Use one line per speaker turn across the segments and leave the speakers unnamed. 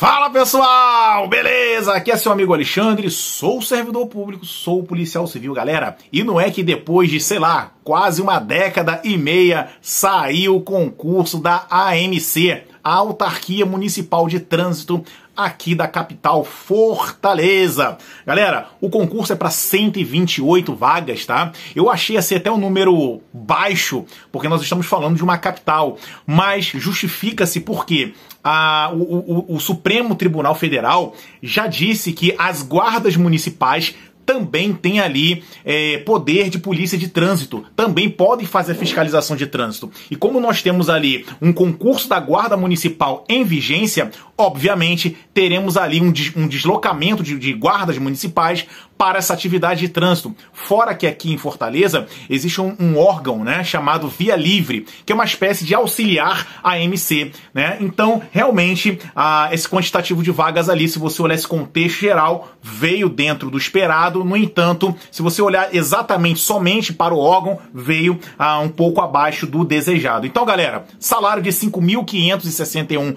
Fala pessoal, beleza? Aqui é seu amigo Alexandre, sou servidor público, sou policial civil, galera. E não é que depois de, sei lá, quase uma década e meia saiu o concurso da AMC, a autarquia municipal de trânsito aqui da capital Fortaleza. Galera, o concurso é para 128 vagas, tá? Eu achei assim até um número baixo, porque nós estamos falando de uma capital, mas justifica-se porque a, o, o, o Supremo Tribunal Federal já disse que as guardas municipais também tem ali é, poder de polícia de trânsito, também pode fazer fiscalização de trânsito. E como nós temos ali um concurso da Guarda Municipal em vigência, obviamente teremos ali um, des um deslocamento de, de guardas municipais para essa atividade de trânsito. Fora que aqui em Fortaleza existe um, um órgão né, chamado Via Livre, que é uma espécie de auxiliar à MC. Né? Então, realmente, esse quantitativo de vagas ali, se você olhar esse contexto geral, veio dentro do esperado. No entanto, se você olhar exatamente somente para o órgão, veio a um pouco abaixo do desejado. Então, galera, salário de R$ 5.561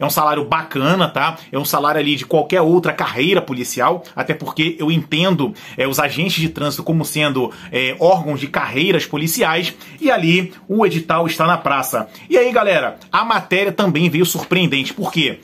é um salário bacana, tá? É um salário ali de qualquer outra carreira policial, até porque eu eu entendo é, os agentes de trânsito como sendo é, órgãos de carreiras policiais, e ali o edital está na praça. E aí, galera, a matéria também veio surpreendente, por quê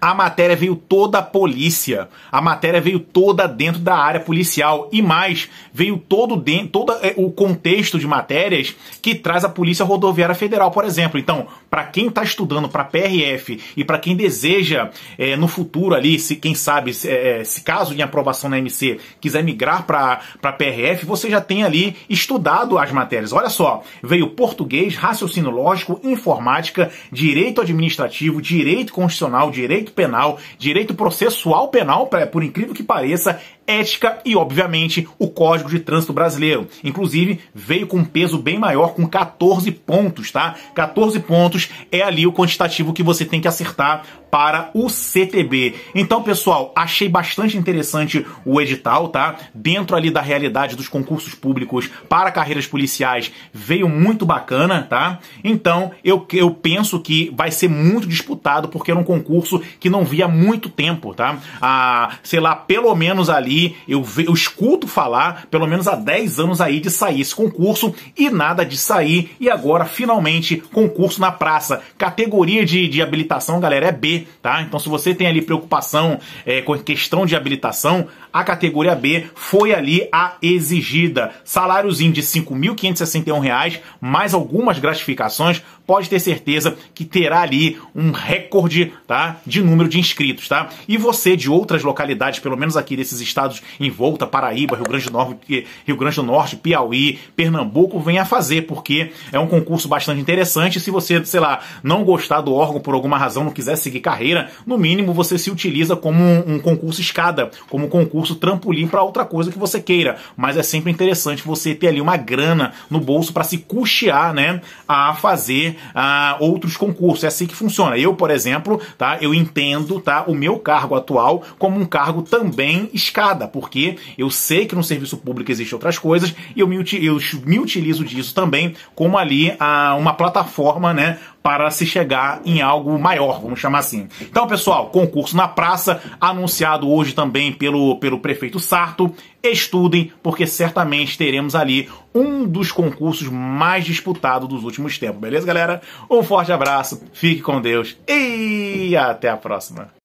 a matéria veio toda a polícia, a matéria veio toda dentro da área policial e mais, veio todo dentro, todo é, o contexto de matérias que traz a Polícia Rodoviária Federal, por exemplo. Então, para quem está estudando para PRF e para quem deseja é, no futuro ali, se quem sabe, se, é, é se caso de aprovação na MC quiser migrar para PRF, você já tem ali estudado as matérias. Olha só, veio português, raciocínio lógico, informática, direito administrativo, direito constitucional, direito direito penal, direito processual penal, por incrível que pareça, ética e, obviamente, o Código de Trânsito Brasileiro. Inclusive, veio com um peso bem maior, com 14 pontos, tá? 14 pontos é ali o quantitativo que você tem que acertar para o CTB. Então, pessoal, achei bastante interessante o edital, tá? Dentro ali da realidade dos concursos públicos para carreiras policiais, veio muito bacana, tá? Então, eu, eu penso que vai ser muito disputado, porque era um concurso que não via muito tempo, tá? Ah, sei lá, pelo menos ali, eu, eu escuto falar, pelo menos há 10 anos aí de sair esse concurso, e nada de sair, e agora, finalmente, concurso na praça. Categoria de, de habilitação, galera, é B, tá? Então se você tem ali preocupação é, com questão de habilitação, a categoria B foi ali a exigida. Saláriozinho de R$ 5.561, mais algumas gratificações, pode ter certeza que terá ali um recorde, tá? De número de inscritos, tá? E você de outras localidades, pelo menos aqui desses estados em volta, Paraíba, Rio Grande do Norte, Rio Grande do Norte, Piauí, Pernambuco, venha fazer, porque é um concurso bastante interessante. Se você, sei lá, não gostar do órgão por alguma razão, não quiser seguir carreira, no mínimo você se utiliza como um, um concurso escada, como um concurso trampolim para outra coisa que você queira. Mas é sempre interessante você ter ali uma grana no bolso para se custear, né, a fazer a, ah, outros concursos. É assim que funciona. Eu, por exemplo, tá, eu entendo, tá, o meu cargo atual como um cargo também escada, porque eu sei que no serviço público existem outras coisas e eu me, eu me utilizo disso também como ali a, ah, uma plataforma, né, para se chegar em algo maior, vamos chamar assim. Então, pessoal, concurso na praça, anunciado hoje também pelo, pelo prefeito Sarto. Estudem, porque certamente teremos ali um dos concursos mais disputados dos últimos tempos, beleza, galera? Um forte abraço, fique com Deus e até a próxima!